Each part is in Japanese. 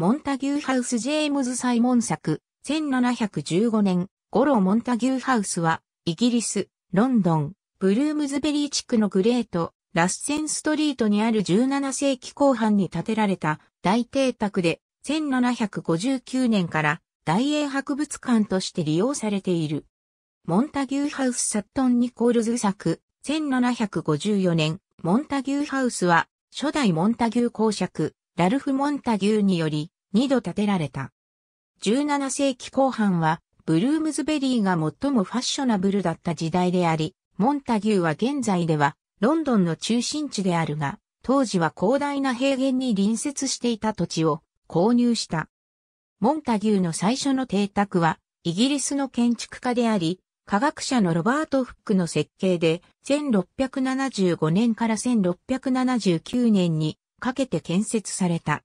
モンタギューハウス・ジェームズ・サイモン作、1715年、ゴロ・モンタギューハウスは、イギリス、ロンドン、ブルームズベリー地区のグレート、ラッセンストリートにある17世紀後半に建てられた大邸宅で、1759年から大英博物館として利用されている。モンタギューハウス・サットン・ニコールズ作、1754年、モンタギューハウスは、初代モンタギュー公爵、ラルフ・モンタギューにより2度建てられた。17世紀後半はブルームズベリーが最もファッショナブルだった時代であり、モンタギューは現在ではロンドンの中心地であるが、当時は広大な平原に隣接していた土地を購入した。モンタギューの最初の邸宅はイギリスの建築家であり、科学者のロバート・フックの設計で、1675年から1679年にかけて建設された。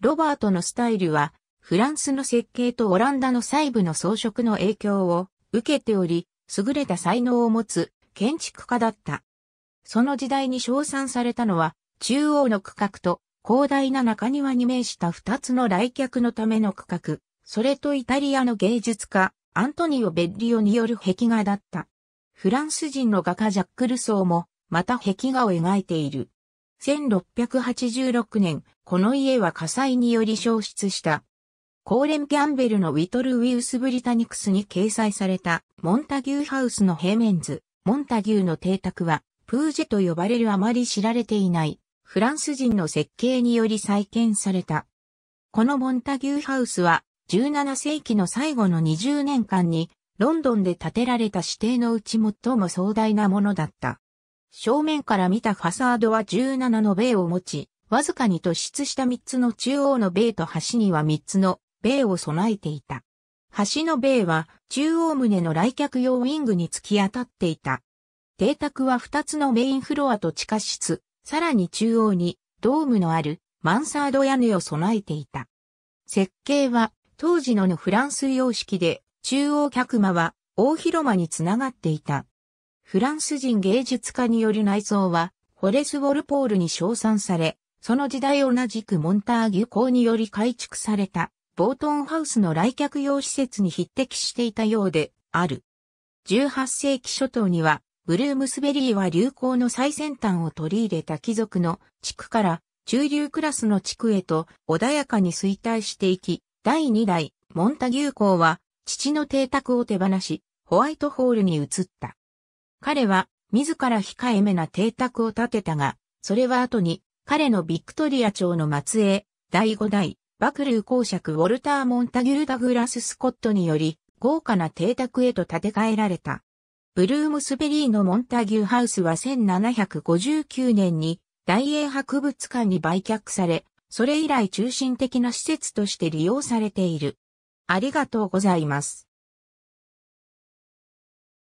ロバートのスタイルは、フランスの設計とオランダの細部の装飾の影響を受けており、優れた才能を持つ建築家だった。その時代に称賛されたのは、中央の区画と広大な中庭に面した二つの来客のための区画、それとイタリアの芸術家、アントニオ・ベッリオによる壁画だった。フランス人の画家ジャック・ルソーも、また壁画を描いている。1686年、この家は火災により消失した。コーレン・ギャンベルのウィトル・ウィウス・ブリタニクスに掲載されたモンタギューハウスの平面図、モンタギューの邸宅は、プージェと呼ばれるあまり知られていない、フランス人の設計により再建された。このモンタギューハウスは、17世紀の最後の20年間に、ロンドンで建てられた指定のうち最も壮大なものだった。正面から見たファサードは17の米を持ち、わずかに突出した3つの中央の米と橋には3つの米を備えていた。橋の米は中央棟の来客用ウィングに突き当たっていた。邸宅は2つのメインフロアと地下室、さらに中央にドームのあるマンサード屋根を備えていた。設計は当時のフランス様式で中央客間は大広間につながっていた。フランス人芸術家による内装は、ホレス・ウォルポールに称賛され、その時代同じくモンターギュ校により改築された、ボートンハウスの来客用施設に匹敵していたようで、ある。18世紀初頭には、ブルームスベリーは流行の最先端を取り入れた貴族の地区から中流クラスの地区へと穏やかに衰退していき、第2代モンタギューは父の邸宅を手放し、ホワイトホールに移った。彼は自ら控えめな邸宅を建てたが、それは後に彼のビクトリア朝の末裔、第五代、バクルー公爵ウォルター・モンタギュル・ダグラス・スコットにより、豪華な邸宅へと建て替えられた。ブルームスベリーのモンタギューハウスは1759年に大英博物館に売却され、それ以来中心的な施設として利用されている。ありがとうございます。